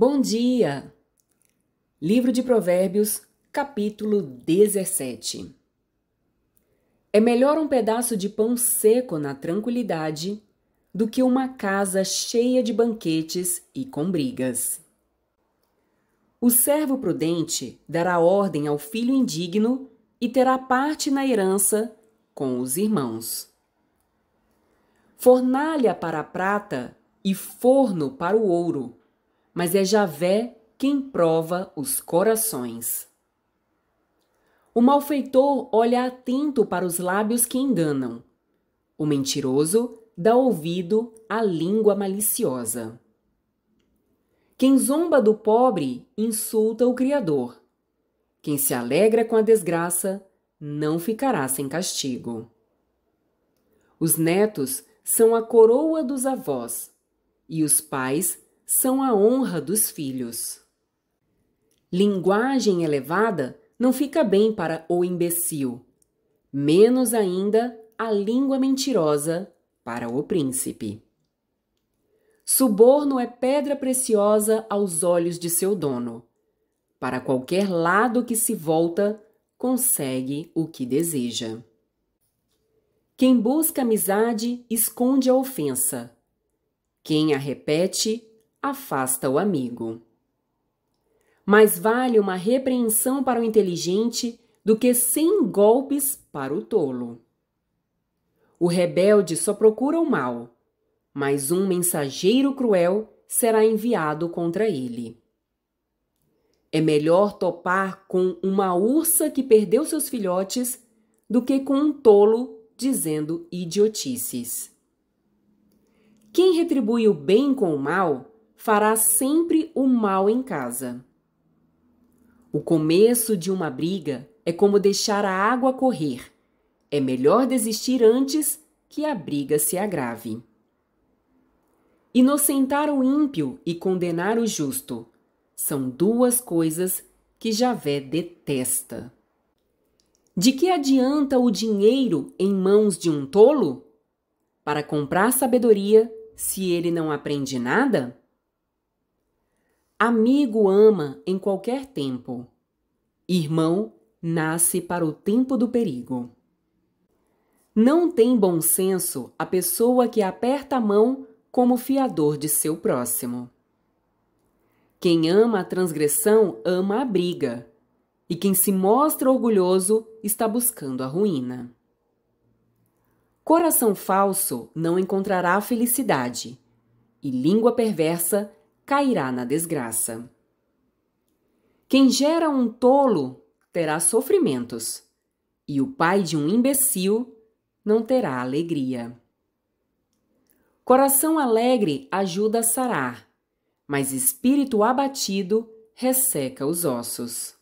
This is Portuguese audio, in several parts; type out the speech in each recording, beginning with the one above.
Bom dia! Livro de Provérbios, capítulo 17. É melhor um pedaço de pão seco na tranquilidade do que uma casa cheia de banquetes e com brigas. O servo prudente dará ordem ao filho indigno e terá parte na herança com os irmãos. Fornalha para a prata e forno para o ouro mas é Javé quem prova os corações. O malfeitor olha atento para os lábios que enganam. O mentiroso dá ouvido à língua maliciosa. Quem zomba do pobre insulta o Criador. Quem se alegra com a desgraça não ficará sem castigo. Os netos são a coroa dos avós, e os pais são a honra dos filhos. Linguagem elevada não fica bem para o imbecil, menos ainda a língua mentirosa para o príncipe. Suborno é pedra preciosa aos olhos de seu dono. Para qualquer lado que se volta, consegue o que deseja. Quem busca amizade esconde a ofensa. Quem a repete afasta o amigo. Mais vale uma repreensão para o inteligente do que cem golpes para o tolo. O rebelde só procura o mal, mas um mensageiro cruel será enviado contra ele. É melhor topar com uma ursa que perdeu seus filhotes do que com um tolo dizendo idiotices. Quem retribui o bem com o mal fará sempre o mal em casa. O começo de uma briga é como deixar a água correr. É melhor desistir antes que a briga se agrave. Inocentar o ímpio e condenar o justo são duas coisas que Javé detesta. De que adianta o dinheiro em mãos de um tolo? Para comprar sabedoria, se ele não aprende nada? Amigo ama em qualquer tempo. Irmão nasce para o tempo do perigo. Não tem bom senso a pessoa que aperta a mão como fiador de seu próximo. Quem ama a transgressão ama a briga, e quem se mostra orgulhoso está buscando a ruína. Coração falso não encontrará felicidade, e língua perversa cairá na desgraça. Quem gera um tolo terá sofrimentos, e o pai de um imbecil não terá alegria. Coração alegre ajuda a sarar, mas espírito abatido resseca os ossos.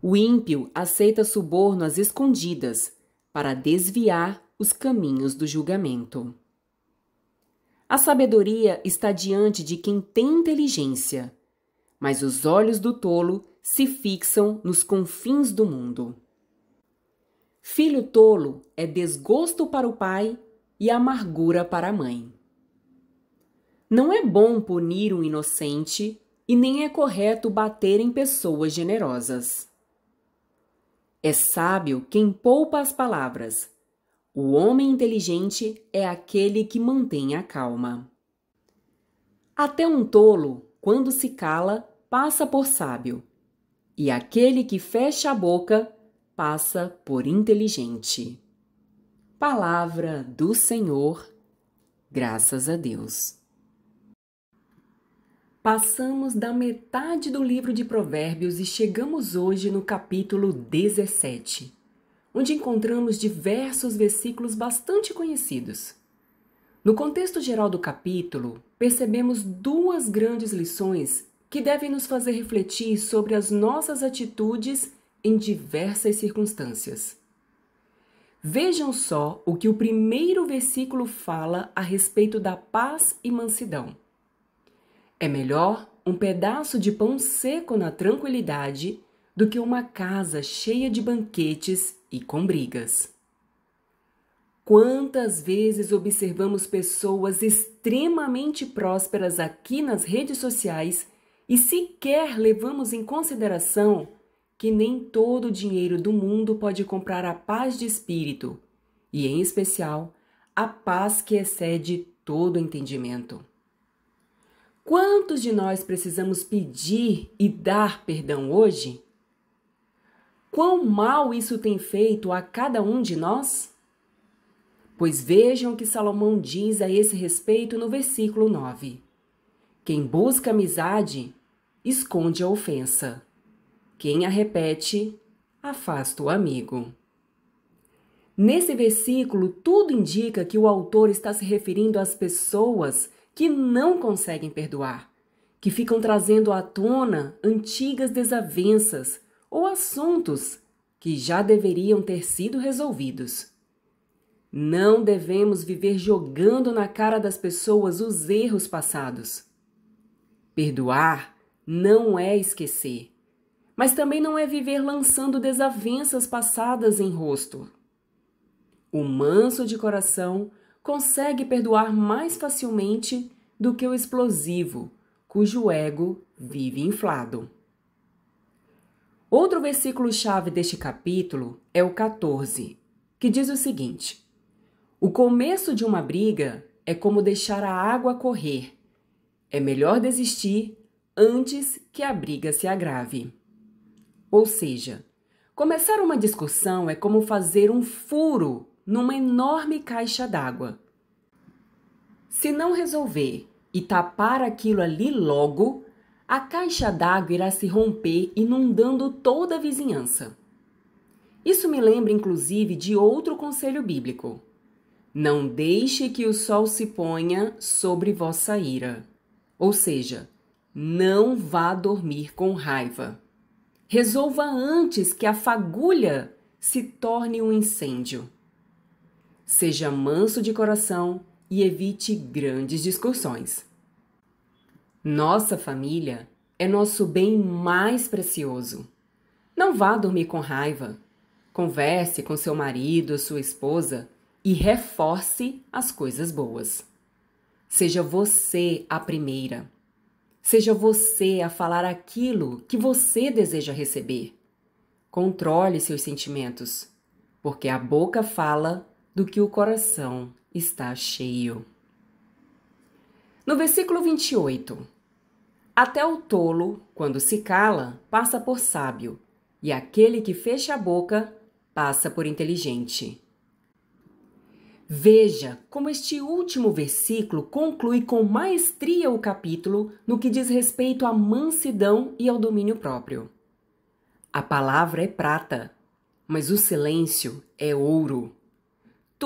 O ímpio aceita suborno às escondidas para desviar os caminhos do julgamento. A sabedoria está diante de quem tem inteligência, mas os olhos do tolo se fixam nos confins do mundo. Filho tolo é desgosto para o pai e amargura para a mãe. Não é bom punir um inocente e nem é correto bater em pessoas generosas. É sábio quem poupa as palavras o homem inteligente é aquele que mantém a calma. Até um tolo, quando se cala, passa por sábio, e aquele que fecha a boca passa por inteligente. Palavra do Senhor, graças a Deus. Passamos da metade do livro de Provérbios e chegamos hoje no capítulo 17 onde encontramos diversos versículos bastante conhecidos. No contexto geral do capítulo, percebemos duas grandes lições que devem nos fazer refletir sobre as nossas atitudes em diversas circunstâncias. Vejam só o que o primeiro versículo fala a respeito da paz e mansidão. É melhor um pedaço de pão seco na tranquilidade do que uma casa cheia de banquetes e com brigas. Quantas vezes observamos pessoas extremamente prósperas aqui nas redes sociais e sequer levamos em consideração que nem todo o dinheiro do mundo pode comprar a paz de espírito e, em especial, a paz que excede todo entendimento. Quantos de nós precisamos pedir e dar perdão hoje? quão mal isso tem feito a cada um de nós? Pois vejam o que Salomão diz a esse respeito no versículo 9: Quem busca amizade, esconde a ofensa. Quem a repete, afasta o amigo. Nesse versículo, tudo indica que o autor está se referindo às pessoas que não conseguem perdoar, que ficam trazendo à tona antigas desavenças ou assuntos que já deveriam ter sido resolvidos. Não devemos viver jogando na cara das pessoas os erros passados. Perdoar não é esquecer, mas também não é viver lançando desavenças passadas em rosto. O manso de coração consegue perdoar mais facilmente do que o explosivo, cujo ego vive inflado. Outro versículo-chave deste capítulo é o 14, que diz o seguinte: O começo de uma briga é como deixar a água correr. É melhor desistir antes que a briga se agrave. Ou seja, começar uma discussão é como fazer um furo numa enorme caixa d'água. Se não resolver e tapar aquilo ali logo, a caixa d'água irá se romper, inundando toda a vizinhança. Isso me lembra inclusive de outro conselho bíblico: Não deixe que o sol se ponha sobre vossa ira. Ou seja, não vá dormir com raiva. Resolva antes que a fagulha se torne um incêndio. Seja manso de coração e evite grandes discussões. Nossa família é nosso bem mais precioso. Não vá dormir com raiva. Converse com seu marido, sua esposa e reforce as coisas boas. Seja você a primeira. Seja você a falar aquilo que você deseja receber. Controle seus sentimentos, porque a boca fala do que o coração está cheio. No versículo 28, até o tolo, quando se cala, passa por sábio, e aquele que fecha a boca passa por inteligente. Veja como este último versículo conclui com maestria o capítulo no que diz respeito à mansidão e ao domínio próprio. A palavra é prata, mas o silêncio é ouro.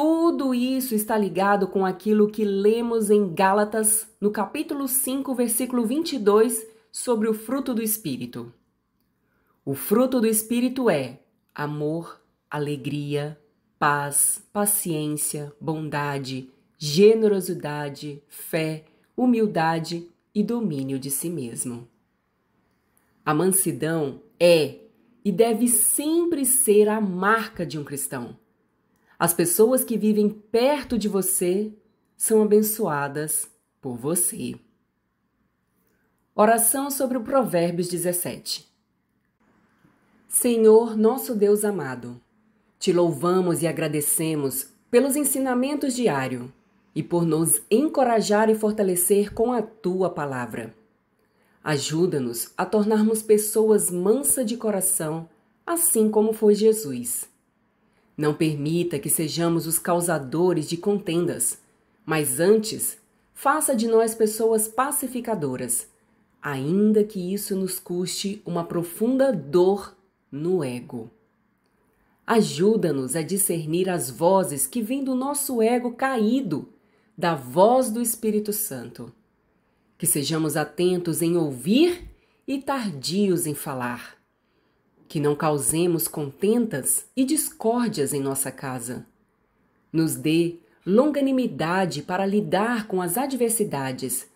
Tudo isso está ligado com aquilo que lemos em Gálatas, no capítulo 5, versículo 22, sobre o fruto do Espírito. O fruto do Espírito é amor, alegria, paz, paciência, bondade, generosidade, fé, humildade e domínio de si mesmo. A mansidão é e deve sempre ser a marca de um cristão. As pessoas que vivem perto de você são abençoadas por você. Oração sobre o Provérbios 17. Senhor, nosso Deus amado, te louvamos e agradecemos pelos ensinamentos diário e por nos encorajar e fortalecer com a tua palavra. Ajuda-nos a tornarmos pessoas mansa de coração, assim como foi Jesus. Não permita que sejamos os causadores de contendas, mas antes, faça de nós pessoas pacificadoras, ainda que isso nos custe uma profunda dor no ego. Ajuda-nos a discernir as vozes que vêm do nosso ego caído, da voz do Espírito Santo. Que sejamos atentos em ouvir e tardios em falar que não causemos contentas e discórdias em nossa casa. Nos dê longanimidade para lidar com as adversidades,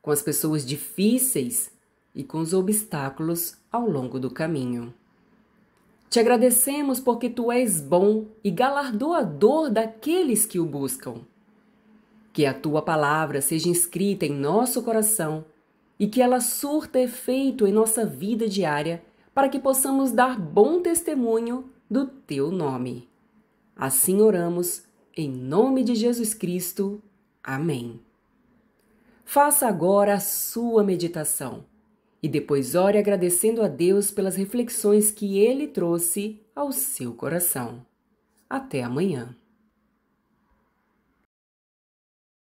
com as pessoas difíceis e com os obstáculos ao longo do caminho. Te agradecemos porque tu és bom e galardoador daqueles que o buscam. Que a tua palavra seja inscrita em nosso coração e que ela surta efeito em nossa vida diária para que possamos dar bom testemunho do teu nome. Assim oramos, em nome de Jesus Cristo. Amém. Faça agora a sua meditação e depois ore agradecendo a Deus pelas reflexões que ele trouxe ao seu coração. Até amanhã.